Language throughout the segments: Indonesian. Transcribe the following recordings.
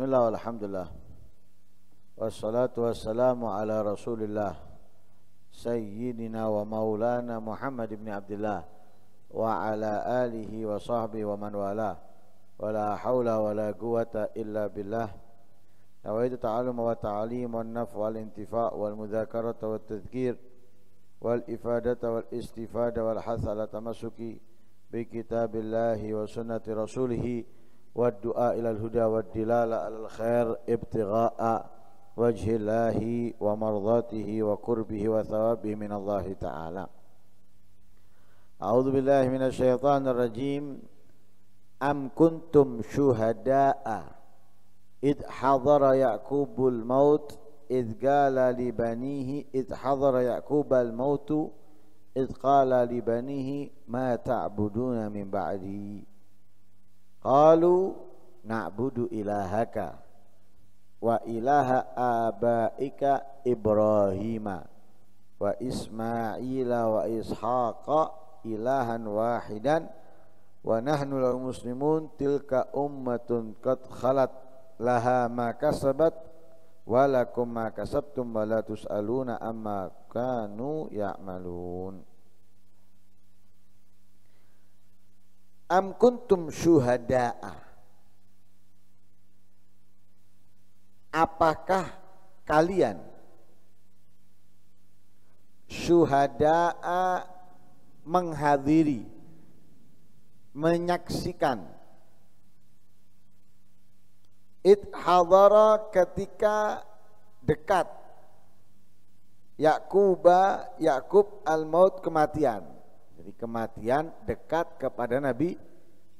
بسم الله والحمد لله والصلاة والسلام على رسول الله سيدنا ومولانا محمد بن عبد الله وعلى آله وصحبه ومن والاه ولا حول ولا قوة إلا بالله نويت تعلم وتعليم والنفع والانتفاع والمذاكرة والتذكير والإفادة والاستفادة والحث على تمسك بكتاب الله وسنة رسوله والدعاء إلى الهدى والدلالة على الخير ابتغاء وجه الله ومرضاته وقربه وثوابه من الله تعالى أعوذ بالله من الشيطان الرجيم أم كنتم شهداء إذ حضر يعقوب الموت إذ قال لبنيه إذ حضر يعقوب الموت إذ قال لبنيه ما تعبدون من بعدي Qalu na'budu ilahaka wa ilaha abaika Ibrahima wa Ismaila wa Ishaqa ilahan wahidan wa nahnu lahu muslimun tilka ummatun qad khalat laha ma kasabat wa lakum ma kasabtum wa la tusaluna amma kanu ya'malun am kuntum syuhada'a apakah kalian syuhada'a menghadiri menyaksikan it hadara ketika dekat Yakuba Yakub al maut kematian jadi kematian dekat kepada Nabi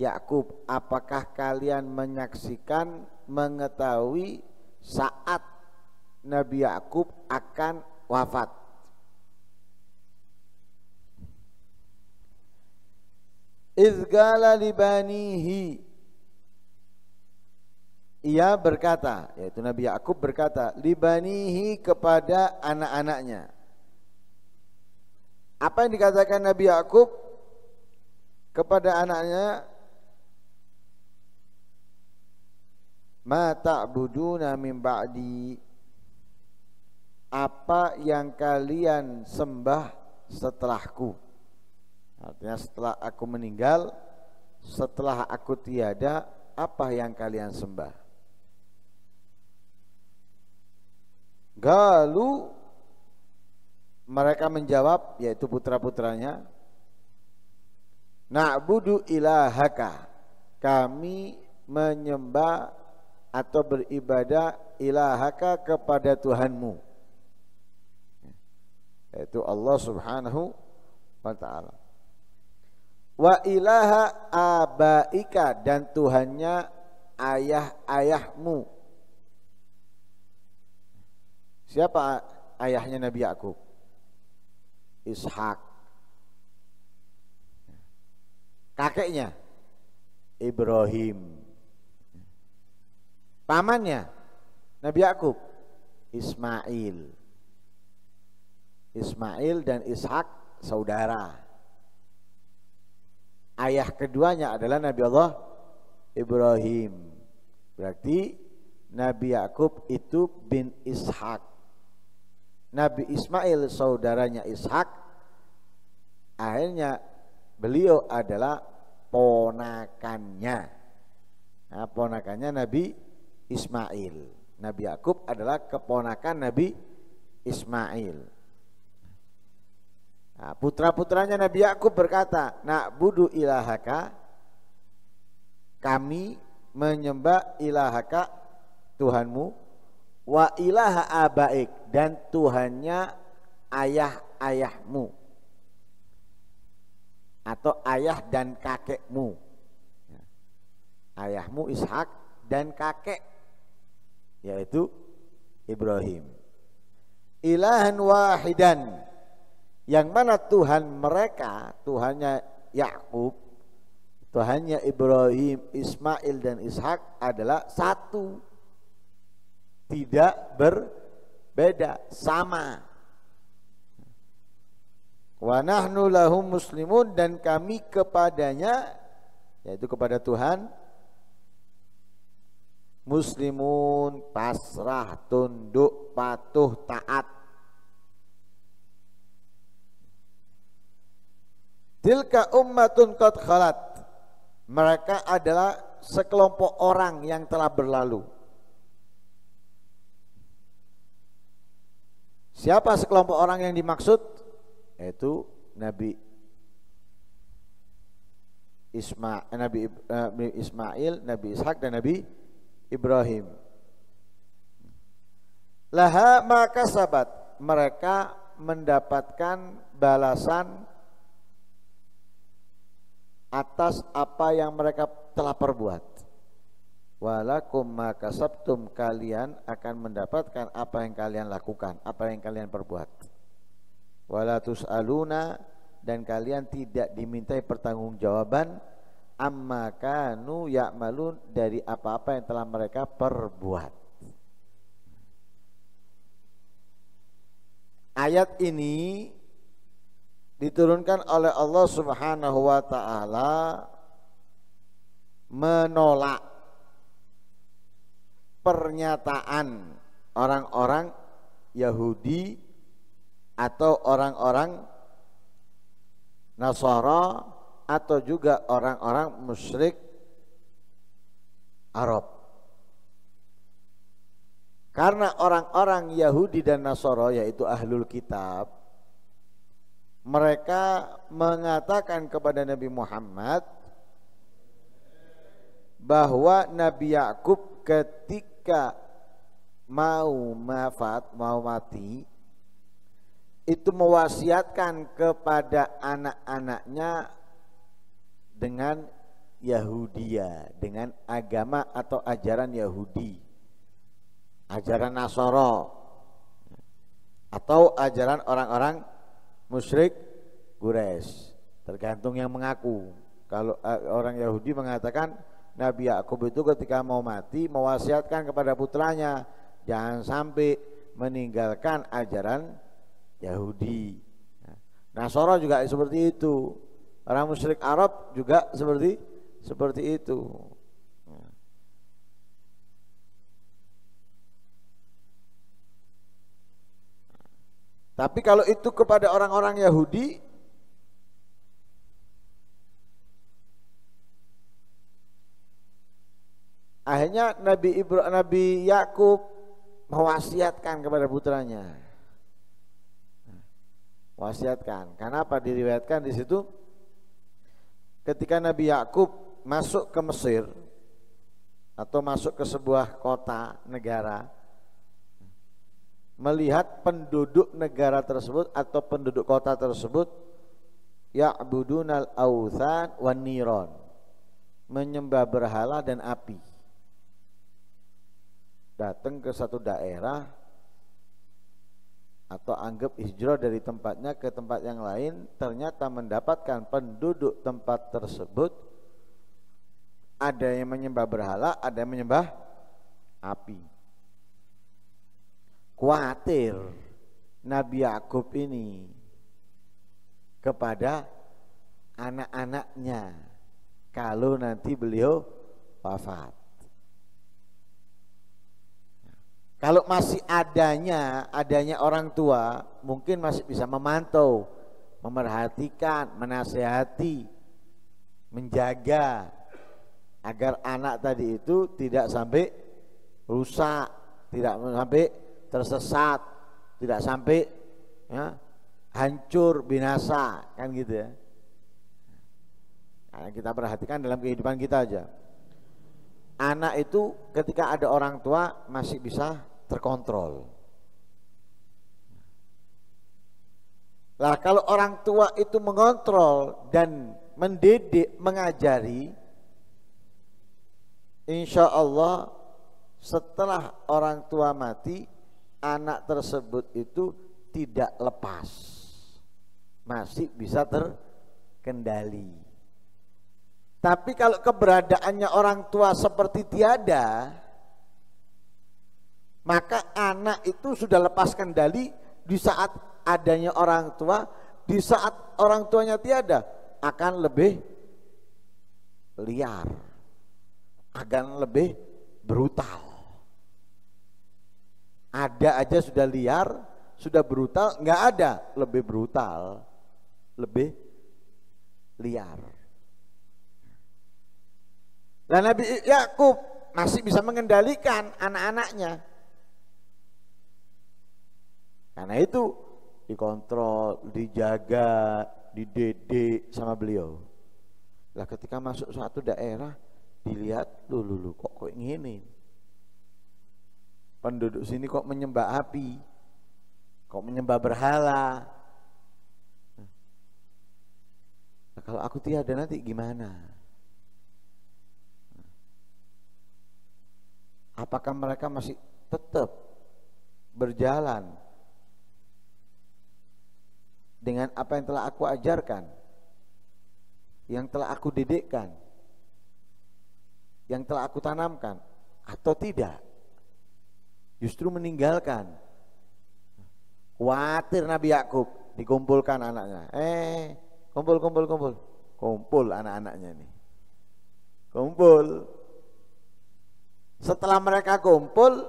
Yakub, apakah kalian menyaksikan, mengetahui saat Nabi Yakub akan wafat? Izgala libanihi ia berkata, yaitu Nabi Yakub berkata, libanihi kepada anak-anaknya. Apa yang dikatakan Nabi Yakub kepada anaknya? ma ta'buduna min ba'di apa yang kalian sembah setelahku artinya setelah aku meninggal setelah aku tiada apa yang kalian sembah Galu mereka menjawab yaitu putra-putranya Na'budu ilahaka kami menyembah atau beribadah ilahaka kepada Tuhanmu yaitu Allah Subhanahu wa taala wa ilaha abaika dan Tuhannya ayah-ayahmu siapa ayahnya Nabi Yakub Ishak kakeknya Ibrahim pamannya Nabi Yakub Ismail Ismail dan Ishak saudara ayah keduanya adalah Nabi Allah Ibrahim berarti Nabi Yakub itu bin Ishak Nabi Ismail saudaranya Ishak akhirnya beliau adalah ponakannya nah, ponakannya Nabi Ismail. Nabi Yakub adalah keponakan Nabi Ismail. Nah, putra-putranya Nabi Yakub berkata, "Nak budu ilahaka, kami menyembah ilahaka Tuhanmu wa ilaha abaik dan Tuhannya ayah-ayahmu atau ayah dan kakekmu. Ayahmu Ishak dan kakek yaitu Ibrahim. Ilahan wahidan yang mana Tuhan mereka, Tuhannya Yakub, Tuhannya Ibrahim, Ismail dan Ishak adalah satu. Tidak berbeda, sama. Wa nahnu lahum muslimun dan kami kepadanya yaitu kepada Tuhan muslimun pasrah tunduk patuh taat tilka ummatun qad khalat mereka adalah sekelompok orang yang telah berlalu siapa sekelompok orang yang dimaksud yaitu Nabi Isma, eh, eh, Nabi Ismail, Nabi Ishak dan Nabi Ibrahim. Laha maka sahabat mereka mendapatkan balasan atas apa yang mereka telah perbuat. Walakum maka sabtum kalian akan mendapatkan apa yang kalian lakukan, apa yang kalian perbuat. Walatus aluna dan kalian tidak dimintai pertanggungjawaban amma kanu ya'malun dari apa-apa yang telah mereka perbuat. Ayat ini diturunkan oleh Allah Subhanahu wa taala menolak pernyataan orang-orang Yahudi atau orang-orang Nasara atau juga orang-orang musyrik Arab. Karena orang-orang Yahudi dan Nasoro yaitu ahlul kitab mereka mengatakan kepada Nabi Muhammad bahwa Nabi Yakub ketika mau mafat mau mati itu mewasiatkan kepada anak-anaknya dengan Yahudia, dengan agama atau ajaran Yahudi, ajaran Nasoro, atau ajaran orang-orang musyrik Gures. Tergantung yang mengaku. Kalau eh, orang Yahudi mengatakan Nabi Yakub itu ketika mau mati mewasiatkan kepada putranya jangan sampai meninggalkan ajaran Yahudi. Nah, Nasoro juga seperti itu. Orang musyrik Arab juga seperti seperti itu. Tapi kalau itu kepada orang-orang Yahudi Akhirnya Nabi Ibrahim Nabi Yakub mewasiatkan kepada putranya. Wasiatkan. Kenapa diriwayatkan di situ? ketika Nabi Yakub masuk ke Mesir atau masuk ke sebuah kota negara melihat penduduk negara tersebut atau penduduk kota tersebut ya'budunal authan wan niron menyembah berhala dan api datang ke satu daerah atau anggap hijrah dari tempatnya ke tempat yang lain ternyata mendapatkan penduduk tempat tersebut ada yang menyembah berhala, ada yang menyembah api. Kuatir Nabi Yakub ini kepada anak-anaknya kalau nanti beliau wafat. Kalau masih adanya, adanya orang tua mungkin masih bisa memantau, memerhatikan, menasehati, menjaga agar anak tadi itu tidak sampai rusak, tidak sampai tersesat, tidak sampai ya, hancur, binasa, kan gitu ya. Nah, kita perhatikan dalam kehidupan kita aja. Anak itu ketika ada orang tua masih bisa terkontrol. Lah kalau orang tua itu mengontrol dan mendidik, mengajari, insya Allah setelah orang tua mati, anak tersebut itu tidak lepas, masih bisa terkendali. Tapi kalau keberadaannya orang tua seperti tiada, maka anak itu sudah lepas kendali di saat adanya orang tua, di saat orang tuanya tiada akan lebih liar, akan lebih brutal. Ada aja sudah liar, sudah brutal, nggak ada lebih brutal, lebih liar. Dan Nabi Yakub masih bisa mengendalikan anak-anaknya karena itu dikontrol, dijaga, didede sama beliau. Lah ketika masuk suatu daerah dilihat dulu lu kok kok ngene. Penduduk sini kok menyembah api, kok menyembah berhala. Nah, kalau aku tiada nanti gimana? Apakah mereka masih tetap berjalan dengan apa yang telah aku ajarkan, yang telah aku didikkan, yang telah aku tanamkan, atau tidak. Justru meninggalkan. Khawatir Nabi Yakub dikumpulkan anaknya. Eh, kumpul, kumpul, kumpul, kumpul anak-anaknya nih. Kumpul. Setelah mereka kumpul,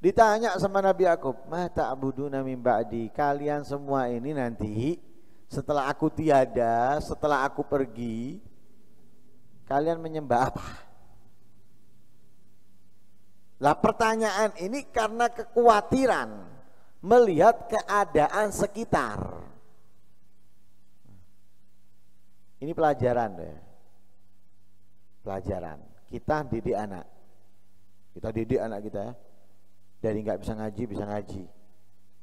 Ditanya sama Nabi Yakub, "Mata abuduna min ba'di? Kalian semua ini nanti setelah aku tiada, setelah aku pergi, kalian menyembah apa?" Lah pertanyaan ini karena kekhawatiran melihat keadaan sekitar. Ini pelajaran deh. Pelajaran. Kita didik anak. Kita didik anak kita ya dari nggak bisa ngaji bisa ngaji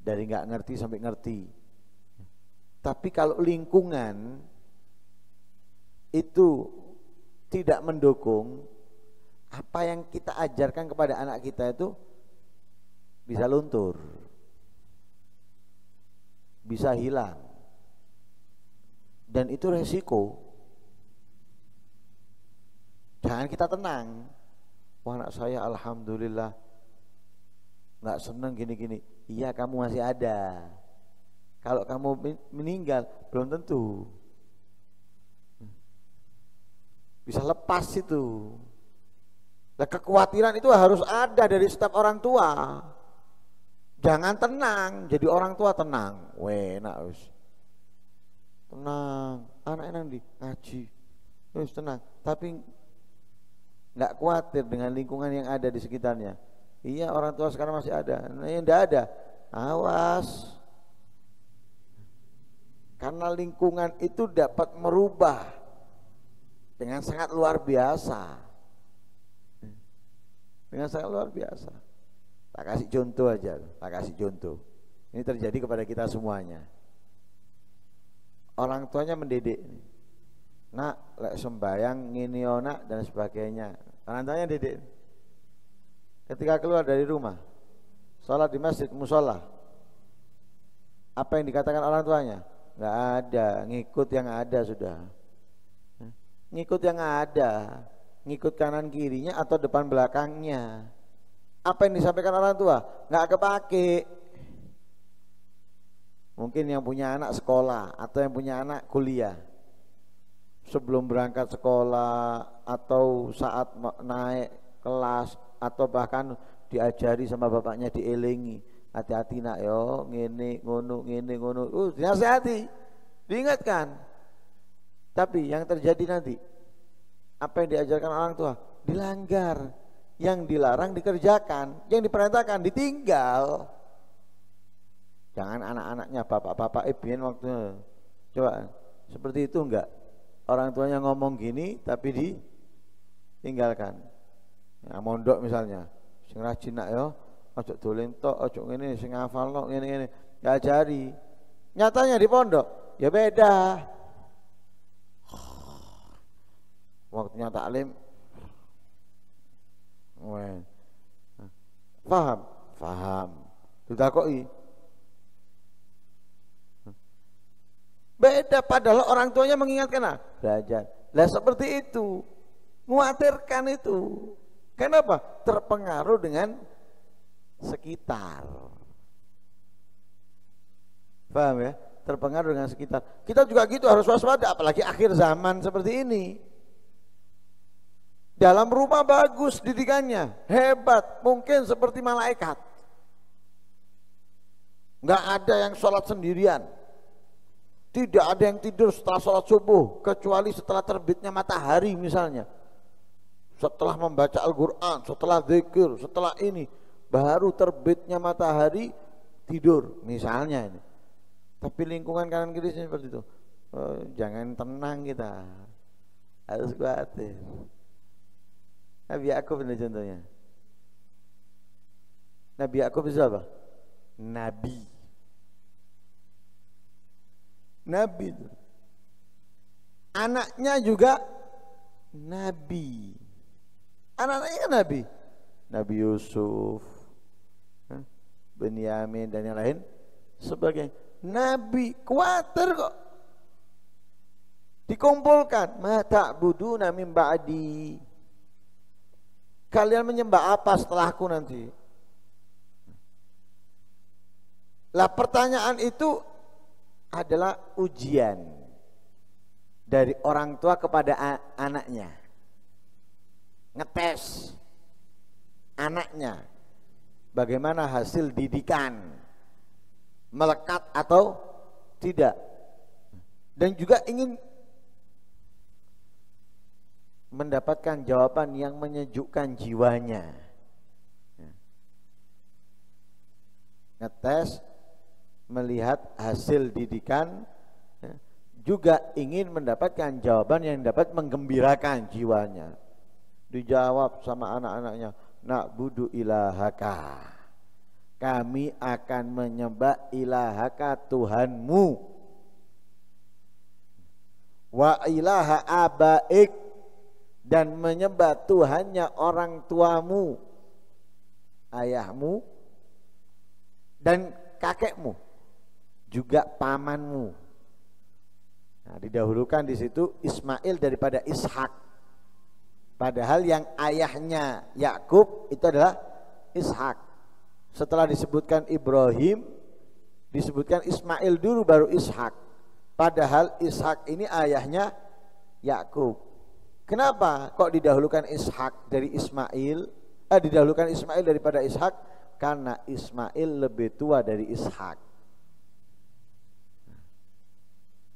dari nggak ngerti sampai ngerti tapi kalau lingkungan itu tidak mendukung apa yang kita ajarkan kepada anak kita itu bisa luntur bisa hilang dan itu resiko jangan kita tenang wah anak saya alhamdulillah nggak seneng gini-gini iya kamu masih ada kalau kamu meninggal belum tentu bisa lepas itu nah, kekhawatiran itu harus ada dari setiap orang tua jangan tenang jadi orang tua tenang weh enak us tenang anak enak di ngaji terus tenang tapi nggak khawatir dengan lingkungan yang ada di sekitarnya Iya orang tua sekarang masih ada. Ini nah, yang tidak ada, awas. Karena lingkungan itu dapat merubah dengan sangat luar biasa. Dengan sangat luar biasa. Tak kasih contoh aja, tak kasih contoh. Ini terjadi kepada kita semuanya. Orang tuanya mendidik. Nak, lek sembayang, ngini onak, dan sebagainya. Orang tuanya didik ketika keluar dari rumah, sholat di masjid, musola, apa yang dikatakan orang tuanya? Gak ada, ngikut yang ada sudah. Ngikut yang ada, ngikut kanan kirinya atau depan belakangnya. Apa yang disampaikan orang tua? Gak kepake. Mungkin yang punya anak sekolah atau yang punya anak kuliah. Sebelum berangkat sekolah atau saat naik kelas atau bahkan diajari sama bapaknya dielingi hati-hati nak yo ngene ngono ngene ngono uh dinasehati diingatkan tapi yang terjadi nanti apa yang diajarkan orang tua dilanggar yang dilarang dikerjakan yang diperintahkan ditinggal jangan anak-anaknya bapak-bapak ibin eh, waktu coba seperti itu enggak orang tuanya ngomong gini tapi ditinggalkan Nah, mondok misalnya, sing rajin nak ya, ojo dolen tok, ojo ngene sing hafal tok ngene-ngene, diajari. Nyatanya di pondok ya beda. Waktunya taklim. Wah. Faham? Faham. Ditakoki. Beda padahal orang tuanya mengingatkan ah, belajar. Lah seperti itu. Muatirkan itu. Kenapa? Terpengaruh dengan sekitar. Paham ya? Terpengaruh dengan sekitar. Kita juga gitu harus waspada apalagi akhir zaman seperti ini. Dalam rumah bagus didikannya, hebat, mungkin seperti malaikat. Enggak ada yang sholat sendirian. Tidak ada yang tidur setelah sholat subuh, kecuali setelah terbitnya matahari misalnya setelah membaca Al-Quran, setelah zikir, setelah ini, baru terbitnya matahari tidur, misalnya ini. Tapi lingkungan kanan kiri seperti itu. Oh, jangan tenang kita, harus khawatir. Nabi aku ini contohnya. Nabi aku itu apa? Nabi. Nabi Anaknya juga nabi. Anak-anaknya kan Nabi. Nabi Yusuf, eh, Benyamin dan yang lain sebagai Nabi kuatir kok dikumpulkan mata budu nami ba'di kalian menyembah apa setelahku nanti lah pertanyaan itu adalah ujian dari orang tua kepada anaknya ngetes anaknya bagaimana hasil didikan melekat atau tidak dan juga ingin mendapatkan jawaban yang menyejukkan jiwanya ngetes melihat hasil didikan ya, juga ingin mendapatkan jawaban yang dapat menggembirakan jiwanya Dijawab sama anak-anaknya, nak budu ilahaka. Kami akan menyembah ilahaka Tuhanmu. Wa ilaha abaik dan menyembah Tuhannya orang tuamu, ayahmu, dan kakekmu, juga pamanmu. Nah, didahulukan di situ Ismail daripada Ishak. Padahal yang ayahnya Yakub itu adalah Ishak. Setelah disebutkan Ibrahim, disebutkan Ismail dulu baru Ishak. Padahal Ishak ini ayahnya Yakub. Kenapa kok didahulukan Ishak dari Ismail? Eh, didahulukan Ismail daripada Ishak karena Ismail lebih tua dari Ishak.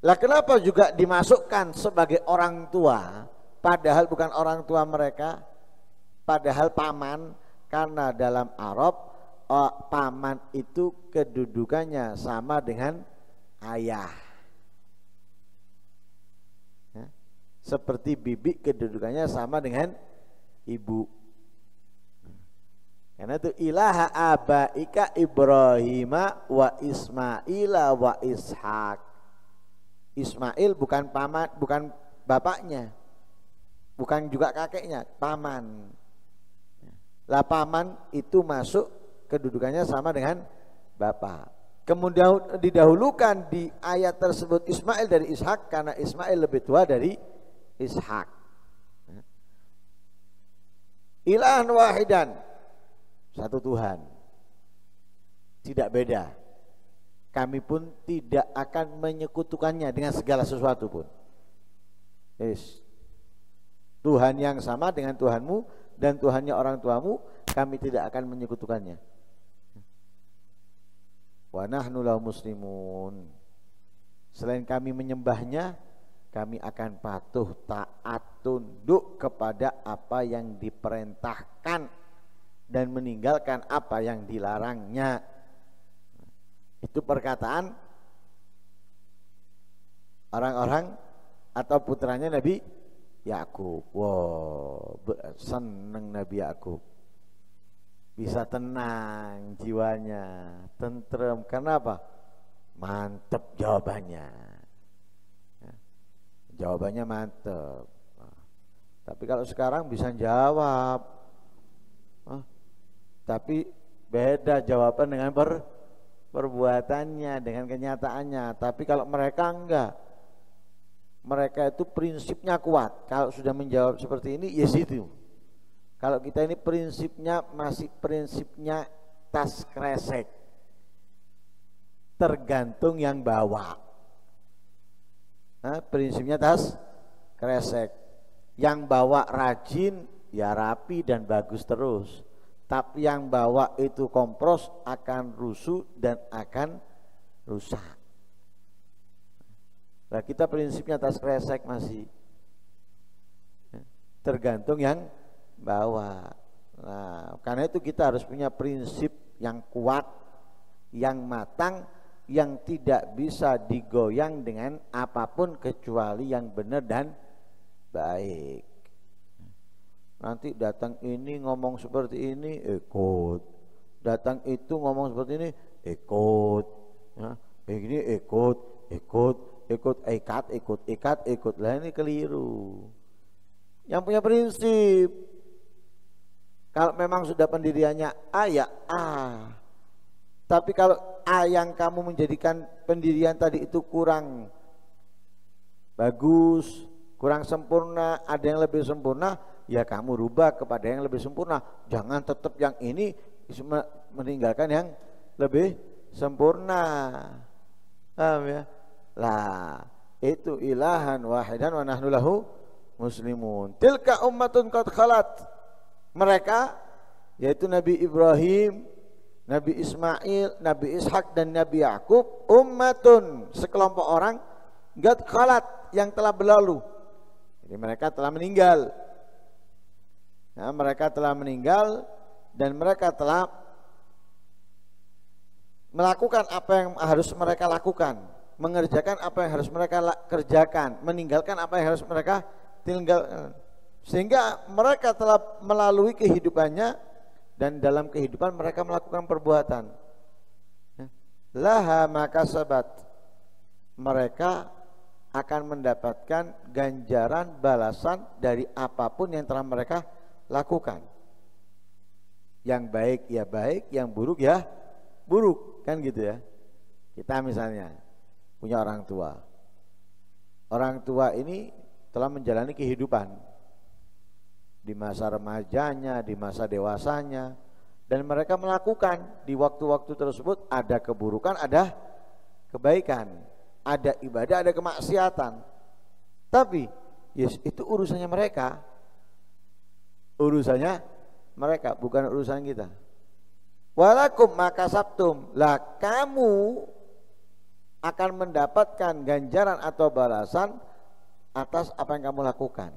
Lah kenapa juga dimasukkan sebagai orang tua? padahal bukan orang tua mereka, padahal paman karena dalam Arab oh, paman itu kedudukannya sama dengan ayah. Ya. Seperti bibi kedudukannya sama dengan ibu. Karena itu ilaha abaika Ibrahima wa Ismaila wa Ishak. Ismail bukan paman, bukan bapaknya bukan juga kakeknya, paman. Lah paman itu masuk kedudukannya sama dengan bapak. Kemudian didahulukan di ayat tersebut Ismail dari Ishak karena Ismail lebih tua dari Ishak. Ilahan wahidan satu Tuhan. Tidak beda. Kami pun tidak akan menyekutukannya dengan segala sesuatu pun. Yes. Tuhan yang sama dengan Tuhanmu dan Tuhannya orang tuamu, kami tidak akan menyekutukannya. Wa nahnu muslimun. Selain kami menyembahnya, kami akan patuh taat tunduk kepada apa yang diperintahkan dan meninggalkan apa yang dilarangnya. Itu perkataan orang-orang atau putranya Nabi Yakub. Wow, seneng Nabi Yakub. Bisa tenang jiwanya, tentrem. Kenapa? Mantep jawabannya. Ya. Jawabannya mantep. Ah. tapi kalau sekarang bisa jawab. Ah. tapi beda jawaban dengan per, perbuatannya, dengan kenyataannya. Tapi kalau mereka enggak, mereka itu prinsipnya kuat. Kalau sudah menjawab seperti ini, ya yes situ. Kalau kita ini prinsipnya masih prinsipnya tas kresek. Tergantung yang bawa. Nah, prinsipnya tas kresek. Yang bawa rajin, ya rapi dan bagus terus. Tapi yang bawa itu kompros akan rusuh dan akan rusak. Nah kita prinsipnya atas kresek masih ya, tergantung yang bawa. Nah karena itu kita harus punya prinsip yang kuat, yang matang, yang tidak bisa digoyang dengan apapun kecuali yang benar dan baik. Nanti datang ini ngomong seperti ini ikut, datang itu ngomong seperti ini ikut, ya, ini ikut, ikut, ikut ikat, ikut ikat, ikut lah ini keliru. Yang punya prinsip, kalau memang sudah pendiriannya A ya A. Tapi kalau A yang kamu menjadikan pendirian tadi itu kurang bagus, kurang sempurna, ada yang lebih sempurna, ya kamu rubah kepada yang lebih sempurna. Jangan tetap yang ini meninggalkan yang lebih sempurna. Paham ya? Lah, itu ilahan wahidan wa nahnu lahu muslimun. Tilka ummatun qad khalat. Mereka yaitu Nabi Ibrahim, Nabi Ismail, Nabi Ishak dan Nabi Yakub ummatun sekelompok orang qad khalat yang telah berlalu. Jadi mereka telah meninggal. Nah, mereka telah meninggal dan mereka telah melakukan apa yang harus mereka lakukan mengerjakan apa yang harus mereka kerjakan, meninggalkan apa yang harus mereka tinggal Sehingga mereka telah melalui kehidupannya dan dalam kehidupan mereka melakukan perbuatan. Ya. Laha maka sahabat Mereka akan mendapatkan ganjaran balasan dari apapun yang telah mereka lakukan. Yang baik ya baik, yang buruk ya buruk, kan gitu ya. Kita misalnya punya orang tua. Orang tua ini telah menjalani kehidupan di masa remajanya, di masa dewasanya, dan mereka melakukan di waktu-waktu tersebut ada keburukan, ada kebaikan, ada ibadah, ada kemaksiatan. Tapi yes, itu urusannya mereka. Urusannya mereka, bukan urusan kita. Walakum maka sabtum. Lah kamu akan mendapatkan ganjaran atau balasan atas apa yang kamu lakukan.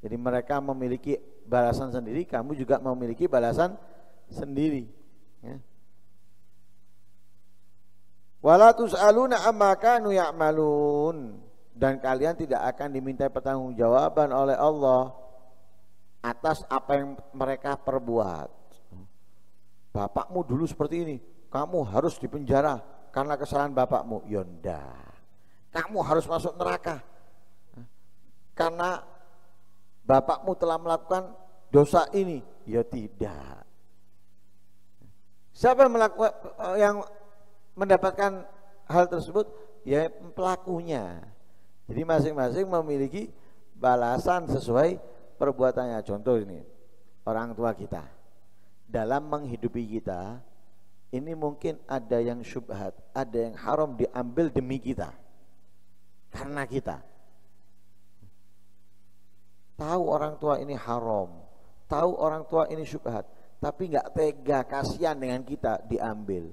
Jadi mereka memiliki balasan sendiri, kamu juga memiliki balasan sendiri. Ya. Walatus aluna amma kanu dan kalian tidak akan diminta pertanggungjawaban oleh Allah atas apa yang mereka perbuat. Bapakmu dulu seperti ini, kamu harus dipenjara karena kesalahan bapakmu Yonda ya kamu harus masuk neraka karena bapakmu telah melakukan dosa ini ya tidak siapa yang melakukan yang mendapatkan hal tersebut ya pelakunya jadi masing-masing memiliki balasan sesuai perbuatannya contoh ini orang tua kita dalam menghidupi kita ini mungkin ada yang syubhat, ada yang haram diambil demi kita. Karena kita. Tahu orang tua ini haram, tahu orang tua ini syubhat, tapi nggak tega, kasihan dengan kita diambil.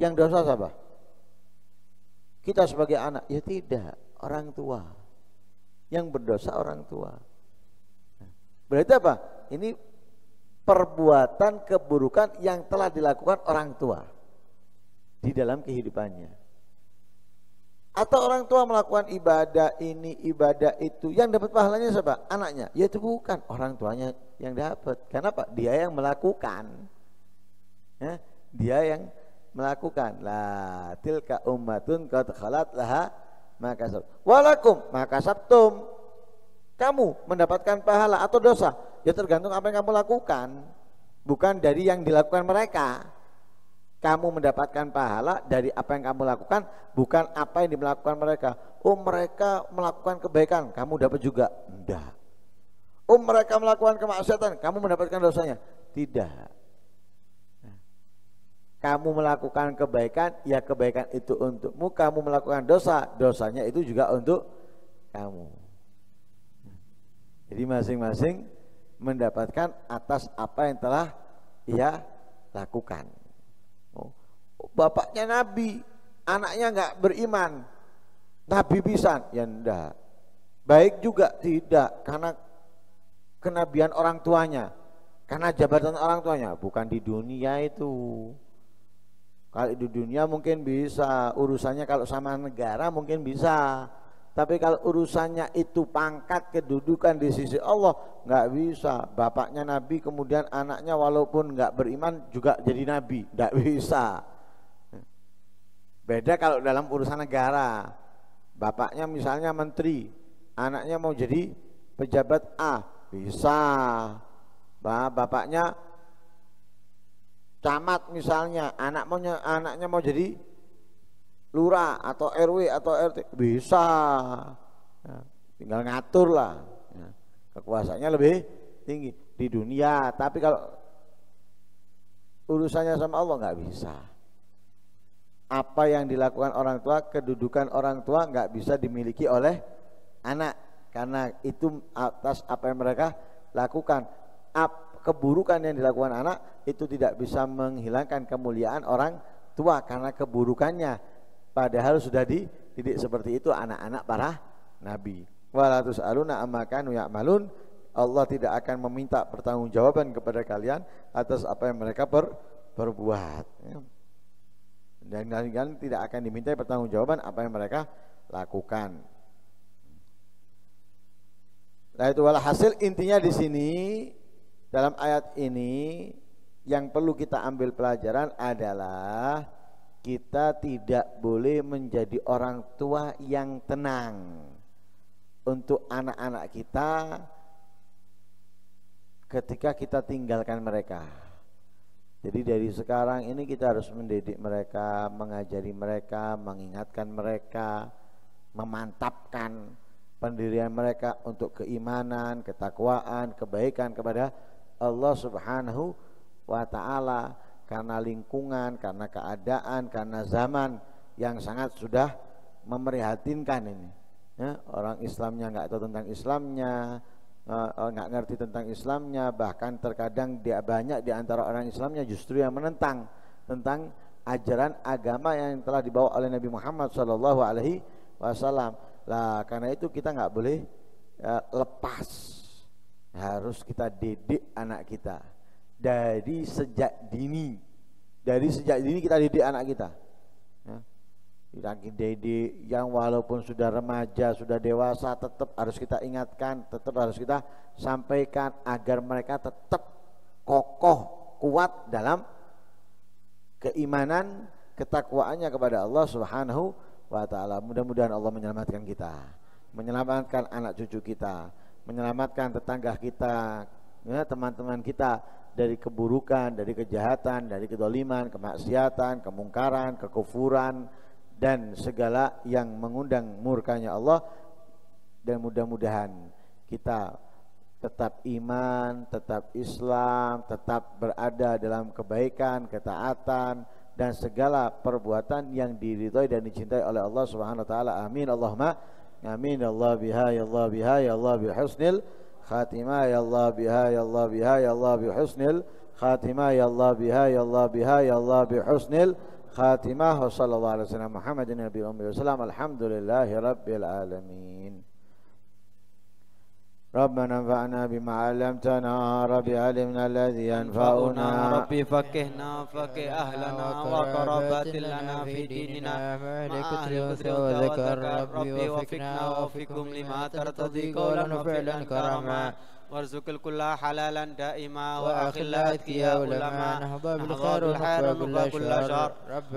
Yang dosa siapa? Kita sebagai anak, ya tidak, orang tua. Yang berdosa orang tua. Berarti apa? Ini perbuatan keburukan yang telah dilakukan orang tua di dalam kehidupannya. Atau orang tua melakukan ibadah ini, ibadah itu, yang dapat pahalanya siapa? Anaknya. Ya itu bukan orang tuanya yang dapat. Kenapa? Dia yang melakukan. Ya, dia yang melakukan. La tilka ummatun qad khalat laha maka walakum maka sabtum kamu mendapatkan pahala atau dosa ya tergantung apa yang kamu lakukan bukan dari yang dilakukan mereka kamu mendapatkan pahala dari apa yang kamu lakukan bukan apa yang dilakukan mereka oh mereka melakukan kebaikan kamu dapat juga enggak oh mereka melakukan kemaksiatan kamu mendapatkan dosanya tidak nah, kamu melakukan kebaikan ya kebaikan itu untukmu kamu melakukan dosa dosanya itu juga untuk kamu jadi masing-masing mendapatkan atas apa yang telah ia lakukan. Oh, bapaknya nabi, anaknya nggak beriman. Nabi bisa ya enggak. Baik juga tidak karena kenabian orang tuanya. Karena jabatan orang tuanya bukan di dunia itu. Kalau di dunia mungkin bisa, urusannya kalau sama negara mungkin bisa tapi kalau urusannya itu pangkat kedudukan di sisi Allah nggak bisa. Bapaknya Nabi kemudian anaknya walaupun nggak beriman juga jadi Nabi, nggak bisa. Beda kalau dalam urusan negara. Bapaknya misalnya menteri, anaknya mau jadi pejabat A, bisa. bapaknya camat misalnya, anak mau, anaknya mau jadi lurah atau RW atau RT bisa ya, tinggal ngatur lah ya, kekuasaannya lebih tinggi di dunia tapi kalau urusannya sama Allah nggak bisa apa yang dilakukan orang tua kedudukan orang tua nggak bisa dimiliki oleh anak karena itu atas apa yang mereka lakukan Ap, keburukan yang dilakukan anak itu tidak bisa menghilangkan kemuliaan orang tua karena keburukannya Padahal sudah dididik seperti itu anak-anak para nabi. Walatus aluna amakanu malun Allah tidak akan meminta pertanggungjawaban kepada kalian atas apa yang mereka per, perbuat. Ya. Dan kalian tidak akan diminta pertanggungjawaban apa yang mereka lakukan. Nah itu hasil intinya di sini dalam ayat ini yang perlu kita ambil pelajaran adalah kita tidak boleh menjadi orang tua yang tenang untuk anak-anak kita ketika kita tinggalkan mereka. Jadi dari sekarang ini kita harus mendidik mereka, mengajari mereka, mengingatkan mereka, memantapkan pendirian mereka untuk keimanan, ketakwaan, kebaikan kepada Allah Subhanahu wa taala karena lingkungan, karena keadaan, karena zaman yang sangat sudah memprihatinkan ini. Ya, orang Islamnya nggak tahu tentang Islamnya, eh, eh, nggak uh, ngerti tentang Islamnya, bahkan terkadang dia banyak di antara orang Islamnya justru yang menentang tentang ajaran agama yang telah dibawa oleh Nabi Muhammad Shallallahu Alaihi Wasallam. Lah karena itu kita nggak boleh uh, lepas, harus kita didik anak kita dari sejak dini dari sejak dini kita didik anak kita ya. kita didik yang walaupun sudah remaja sudah dewasa tetap harus kita ingatkan tetap harus kita sampaikan agar mereka tetap kokoh kuat dalam keimanan ketakwaannya kepada Allah Subhanahu wa taala mudah-mudahan Allah menyelamatkan kita menyelamatkan anak cucu kita menyelamatkan tetangga kita teman ya, teman-teman kita dari keburukan, dari kejahatan, dari kedoliman, kemaksiatan, kemungkaran, kekufuran dan segala yang mengundang murkanya Allah dan mudah-mudahan kita tetap iman, tetap Islam, tetap berada dalam kebaikan, ketaatan dan segala perbuatan yang diridhoi dan dicintai oleh Allah Subhanahu wa taala. Amin. Allahumma amin. Ya Allah biha ya Allah biha ya Allah bihusnil خاتمة يا الله بها يا الله بها يا الله بحسن الخاتمة يا الله بها يا الله بها يا الله بحسن الخاتمة وصلى الله على سيدنا محمد النبي الأمي وسلم الحمد لله رب العالمين ربنا انفعنا بما علمتنا ربي علمنا الذي ينفعنا ربي فكهنا فكه أهلنا وقربات لنا في ديننا مع أهل وذكر ربي وفقنا وفقكم لما ترتضي قولا وفعلا كرما وارزق الكل حلالا دائما لا اذكياء علماء نهضى بالخير ونحفى كل شر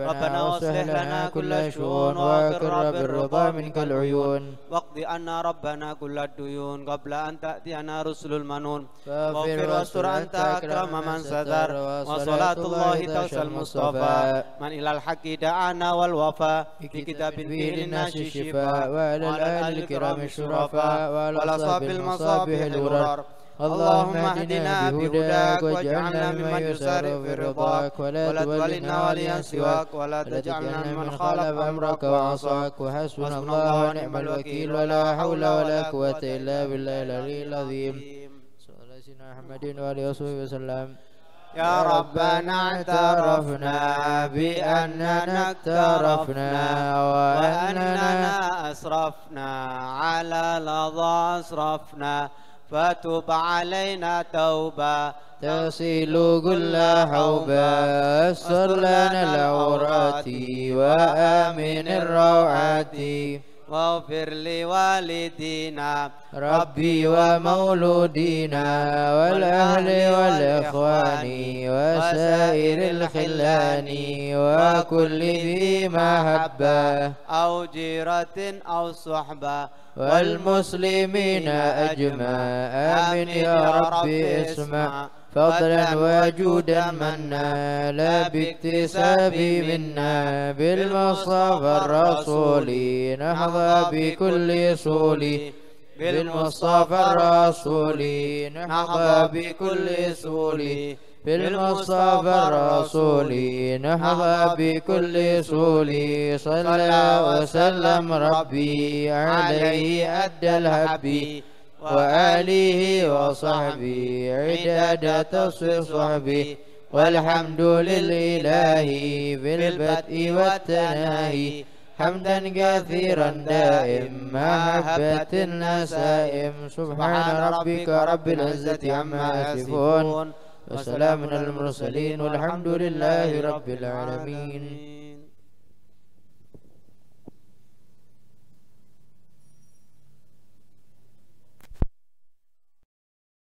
ربنا واصلح لنا كل شؤون واكرم بالرضا منك العيون واقض عنا ربنا كل الديون قبل ان تاتينا رسل المنون واغفر واستر انت اكرم من ستر وصلاه الله تغشى المصطفى من الى الحق دعانا والوفاء كتاب فيه للناس الشفاء وعلى الاهل الكرام الشرفاء والاصحاب المصابيح الورر اللهم اهدنا بهداك واجعلنا ممن يسار في رضاك ولا تولنا وليا سواك ولا تجعلنا من خالف امرك وعصاك وحسبنا الله ونعم الوكيل ولا حول ولا قوه الا بالله العلي العظيم صلى سيدنا محمد وعلى وصحبه وسلم يا ربنا اعترفنا بأننا اقترفنا وأننا أسرفنا على لظى أسرفنا فتب علينا توبة تغسل كل حوبة صلنا لنا العورات وآمن الروعات واغفر لوالدينا ربي ومولودينا والأهل والإخوان وسائر الخلان وكل ذي محبة أو جيرة أو صحبة والمسلمين أجمع آمين يا ربي اسمع فضلا وجودا منا لا باكتساب منا بالمصطفى الرسول نحظى بكل صولي بالمصطفى الرسول نحظى بكل صولي بالمصطفى الرسول نحظى بكل سول صلى وسلم ربي عليه أدى الهبي وآله وصحبه عدادة تصوير صحبه والحمد للإله بالبدء والتناهي حمدا كثيرا دائم محبة النسائم سبحان ربك رب العزة عما يصفون وسلام على المرسلين والحمد لله رب العالمين